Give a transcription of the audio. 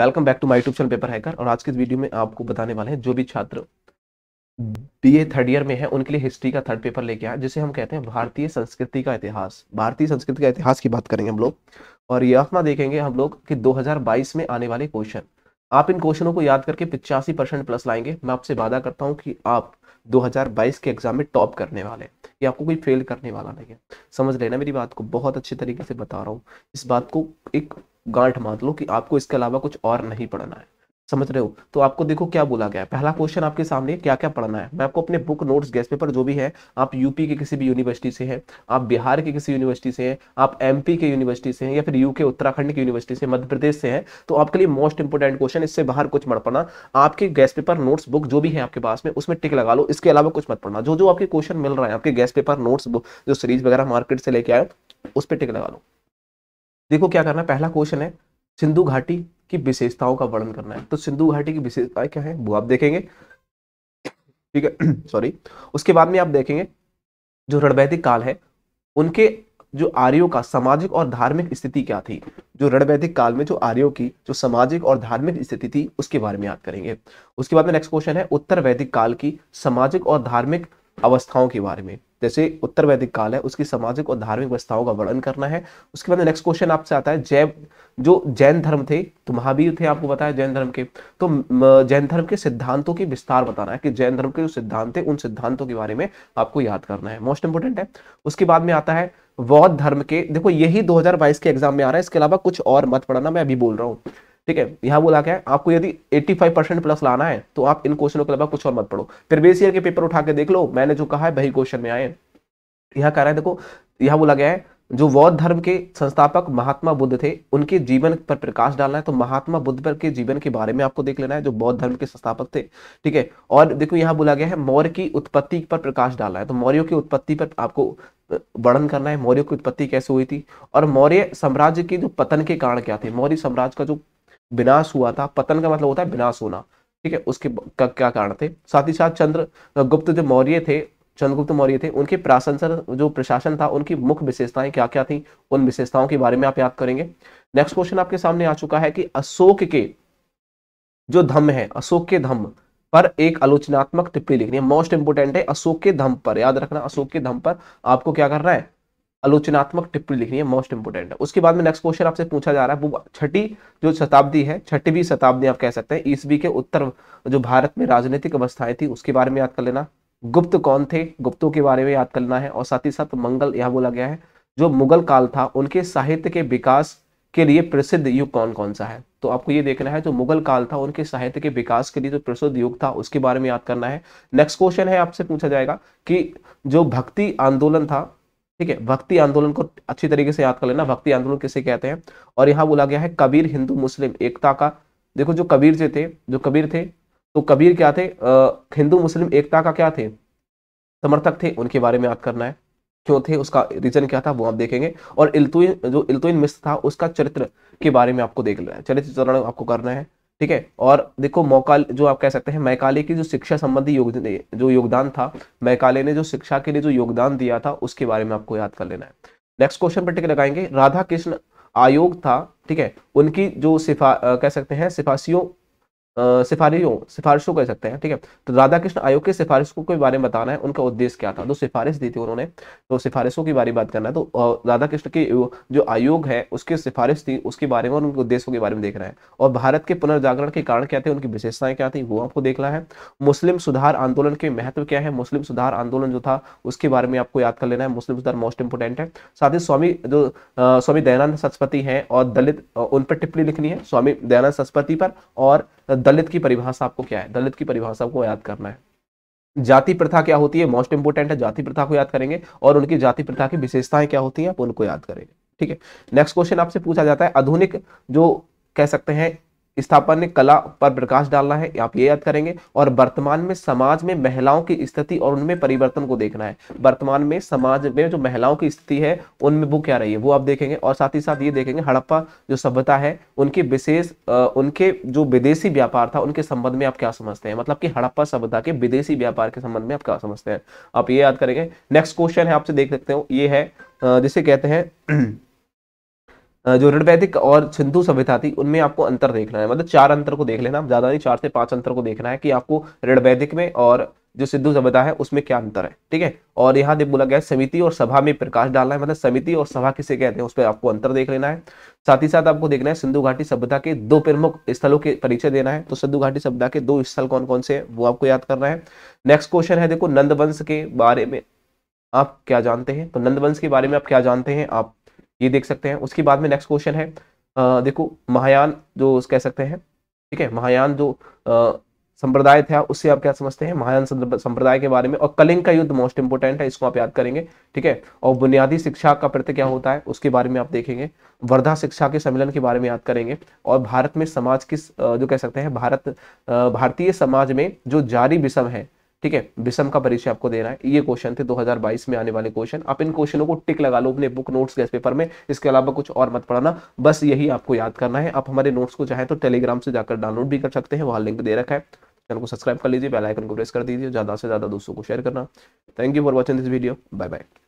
welcome back to my YouTube channel paper hacker और आज के इस वीडियो में आपको बताने वाले हैं जो भी छात्र बीए थर्ड ईयर में है उनके लिए हिस्ट्री का थर्ड पेपर लेके आया जिसे हम कहते हैं भारतीय संस्कृति का इतिहास भारतीय संस्कृति का इतिहास की बात करेंगे हम लोग और यह अपना देखेंगे हम लोग कि 2022 में आने वाले क्वेश्चन आप इन क्वेश्चनों को याद करके पिचासी परसेंट प्लस लाएंगे मैं आपसे वादा करता हूँ कि आप 2022 के एग्जाम में टॉप करने वाले हैं या आपको कोई फेल करने वाला नहीं है समझ लेना मेरी बात को बहुत अच्छे तरीके से बता रहा हूँ इस बात को एक गांठ मान लो कि आपको इसके अलावा कुछ और नहीं पढ़ना है समझ रहे हो तो आपको देखो क्या बोला गया है पहला क्वेश्चन आपके सामने क्या क्या पढ़ना है मैं आपको अपने बुक नोट्स गैस पेपर जो भी है आप यूपी के किसी भी यूनिवर्सिटी से हैं आप बिहार के किसी यूनिवर्सिटी से हैं आप एमपी के यूनिवर्सिटी से हैं या फिर यूके उत्तराखंड की यूनिवर्सिटी से मध्य प्रदेश से है तो आपके लिए मोस्ट इंपोर्टेंट क्वेश्चन इससे बाहर कुछ मत पढ़ना आपके गैस पेपर नोट्स बुक जो भी है आपके पास में उसमें टिक लगा लो इसके अलावा कुछ मत पढ़ना जो जो आपके क्वेश्चन मिल रहा है आपके गैस पेपर नोट्स बुक जो सीरीज वगैरह मार्केट से लेके आए उस पर टिक लगा लो देखो क्या करना है पहला क्वेश्चन है सिंधु घाटी की विशेषताओं का वर्णन करना है तो सिंधु घाटी की विशेषताएं क्या है वो आप देखेंगे ठीक है सॉरी उसके बाद में आप देखेंगे जो रणवैदिक काल है उनके जो आर्यों का सामाजिक और धार्मिक स्थिति क्या थी जो रणवैदिक काल में जो आर्यों की जो सामाजिक और धार्मिक स्थिति थी उसके बारे में याद करेंगे उसके बाद में नेक्स्ट क्वेश्चन है उत्तर वैदिक काल की सामाजिक और धार्मिक अवस्थाओं के बारे में जैसे उत्तर वैदिक काल है उसकी सामाजिक और धार्मिक व्यवस्थाओं का वर्णन करना है उसके बाद नेक्स्ट क्वेश्चन आपसे आता है जैव जो जैन धर्म थे तो महावीर थे आपको बताया जैन धर्म के तो जैन धर्म के सिद्धांतों की विस्तार बताना है कि जैन धर्म के जो सिद्धांत थे उन सिद्धांतों के बारे में आपको याद करना है मोस्ट इंपोर्टेंट है उसके बाद में आता है बौद्ध धर्म के देखो यही 2022 के एग्जाम में आ रहा है इसके अलावा कुछ और मत पढ़ना मैं अभी बोल रहा हूँ ठीक है यहाँ बोला क्या है आपको यदि 85 परसेंट प्लस लाना है तो आप इन क्वेश्चनों के अलावा कुछ और मत पढ़ो प्रीवियस ईयर के पेपर उठा के देख लो मैंने जो कहा है वही क्वेश्चन में आए यहाँ कह रहा है देखो यहाँ बोला गया है जो बौद्ध धर्म के संस्थापक महात्मा बुद्ध थे उनके जीवन पर प्रकाश डालना है तो महात्मा बुद्ध पर के जीवन के बारे में आपको देख लेना है जो बौद्ध धर्म के संस्थापक थे ठीक है और देखो यहाँ बोला गया है मौर्य की उत्पत्ति पर प्रकाश डालना है तो मौर्यों की उत्पत्ति पर आपको वर्णन करना है मौर्य की उत्पत्ति कैसे हुई थी और मौर्य साम्राज्य के जो पतन के कारण क्या थे मौर्य साम्राज्य का जो विनाश हुआ था पतन का मतलब होता है विनाश होना ठीक है उसके का, क्या कारण थे साथ ही साथ चंद्र गुप्त जो मौर्य थे चंद्रगुप्त मौर्य थे उनके प्रशासन जो प्रशासन था उनकी मुख्य विशेषताएं क्या क्या थी उन विशेषताओं के बारे में आप याद करेंगे नेक्स्ट क्वेश्चन आपके सामने आ चुका है कि अशोक के जो धम्म है अशोक के धम्म पर एक आलोचनात्मक टिप्पणी लिखनी है मोस्ट इंपोर्टेंट है अशोक के धम्म पर याद रखना अशोक के धम्म पर आपको क्या करना है आलोचनात्मक टिप्पणी लिखनी है मोस्ट इंपोर्टेंट है उसके बाद में नेक्स्ट क्वेश्चन आपसे पूछा जा रहा है वो छठी जो शताब्दी है छठवीं शताब्दी आप कह सकते हैं ईस्वी के उत्तर जो भारत में राजनीतिक अवस्थाएं थी उसके बारे में याद कर लेना गुप्त कौन थे गुप्तों के बारे में याद करना है और साथ ही साथ मंगल यह बोला गया है जो मुगल काल था उनके साहित्य के विकास के लिए प्रसिद्ध युग कौन कौन सा है तो आपको ये देखना है जो मुगल काल था उनके साहित्य के विकास के लिए जो प्रसिद्ध युग था उसके बारे में याद करना है नेक्स्ट क्वेश्चन है आपसे पूछा जाएगा कि जो भक्ति आंदोलन था ठीक है भक्ति आंदोलन को अच्छी तरीके से याद कर लेना भक्ति आंदोलन किसे कहते हैं और यहाँ बोला गया है कबीर हिंदू मुस्लिम एकता का देखो जो कबीर जी थे जो कबीर थे तो कबीर क्या थे हिंदू मुस्लिम एकता का क्या थे समर्थक थे उनके बारे में याद करना है क्यों थे उसका रीजन क्या था वो आप देखेंगे और इल्तुइन जो इल्तुइन मिस्र था उसका चरित्र के बारे में आपको देख लेना है चरित्र चरण आपको करना है ठीक है और देखो मौका जो आप कह सकते हैं मैकाले की जो शिक्षा संबंधी योग, जो योगदान था मैकाले ने जो शिक्षा के लिए जो योगदान दिया था उसके बारे में आपको याद कर लेना है नेक्स्ट क्वेश्चन पर टिक लगाएंगे राधा कृष्ण आयोग था ठीक है उनकी जो सिफा कह सकते हैं सिफासियों सिफारिशों सिफारिशों कह सकते हैं ठीक है तो राधा कृष्ण आयोग की सिफारिशों के बारे में बताना है उनका उद्देश्य क्या था तो सिफारिश दी थी उन्होंने तो सिफारिशों के बारे में बात करना है तो राधा कृष्ण के जो आयोग है उसकी सिफारिश थी उसके बारे में और उनके उद्देश्यों के बारे में देखना है और भारत के पुनर्जागरण के कारण क्या थे उनकी विशेषताएं क्या थी वो आपको देखना है मुस्लिम सुधार आंदोलन के महत्व क्या है मुस्लिम सुधार आंदोलन जो था उसके बारे में आपको याद कर लेना है मुस्लिम सुधार मोस्ट इंपोर्टेंट है साथ ही स्वामी जो स्वामी दयानंद सरस्वती है और दलित उन पर टिप्पणी लिखनी है स्वामी दयानंद सरस्वती पर और दलित की परिभाषा आपको क्या है दलित की परिभाषा को याद करना है जाति प्रथा क्या होती है मोस्ट इंपोर्टेंट है जाति प्रथा को याद करेंगे और उनकी जाति प्रथा की विशेषताएं क्या होती है आप उनको याद करेंगे ठीक है नेक्स्ट क्वेश्चन आपसे पूछा जाता है आधुनिक जो कह सकते हैं स्थापन ने कला पर प्रकाश डालना है आप ये याद करेंगे और वर्तमान में समाज में महिलाओं की स्थिति और उनमें परिवर्तन को देखना है वर्तमान में समाज में जो महिलाओं की स्थिति है उनमें वो क्या रही है वो आप देखेंगे और साथ ही साथ ये देखेंगे हड़प्पा जो सभ्यता है उनकी विशेष उनके जो विदेशी व्यापार था उनके संबंध में आप क्या समझते हैं मतलब की हड़प्पा सभ्यता के विदेशी व्यापार के संबंध में आप क्या समझते हैं आप ये याद करेंगे नेक्स्ट क्वेश्चन है आपसे देख सकते हो ये है जिसे कहते हैं जो ऋणवैदिक और सिंधु सभ्यता थी उनमें आपको अंतर देखना है मतलब चार अंतर को देख लेना ज्यादा नहीं चार से पांच अंतर को देखना है कि आपको ऋणवैदिक में और जो सिद्धु सभ्यता है उसमें क्या अंतर है ठीक है और यहाँ देख बोला गया है समिति और सभा में प्रकाश डालना है मतलब समिति और सभा किसे कहते हैं उस पर आपको अंतर देख लेना है साथ ही साथ आपको देखना है सिंधु घाटी सभ्यता के दो प्रमुख स्थलों के परिचय देना है तो सिंधु घाटी सभ्यता के दो स्थल कौन कौन से है वो आपको याद करना है नेक्स्ट क्वेश्चन है देखो नंदवंश के बारे में आप क्या जानते हैं तो नंदवंश के बारे में आप क्या जानते हैं आप ये देख सकते हैं उसके बाद में नेक्स्ट क्वेश्चन है आ, देखो महायान जो कह सकते हैं ठीक है महायान जो संप्रदाय था उससे आप क्या समझते हैं महायान संप्रदाय के बारे में और कलिंग का युद्ध मोस्ट इंपोर्टेंट है इसको आप याद करेंगे ठीक है और बुनियादी शिक्षा का प्रत्यय क्या होता है उसके बारे में आप देखेंगे वर्धा शिक्षा के सम्मेलन के बारे में याद करेंगे और भारत में समाज की जो कह सकते हैं भारत भारतीय समाज में जो जारी विषम है ठीक है विषम e का परिचय आपको देना है ये क्वेश्चन थे 2022 में आने वाले क्वेश्चन आप इन क्वेश्चनों को टिक लगा लो अपने बुक नोट्स गैस पेपर में इसके अलावा कुछ और मत पढ़ाना बस यही आपको याद करना है आप हमारे नोट्स को चाहें तो टेलीग्राम से जाकर डाउनलोड भी कर सकते हैं वहां लिंक दे रखा है चैनल को सब्सक्राइब कर लीजिए बेल आइकन को प्रेस कर दीजिए ज़्यादा से ज़्यादा दोस्तों को शेयर करना thank you for watching this video bye bye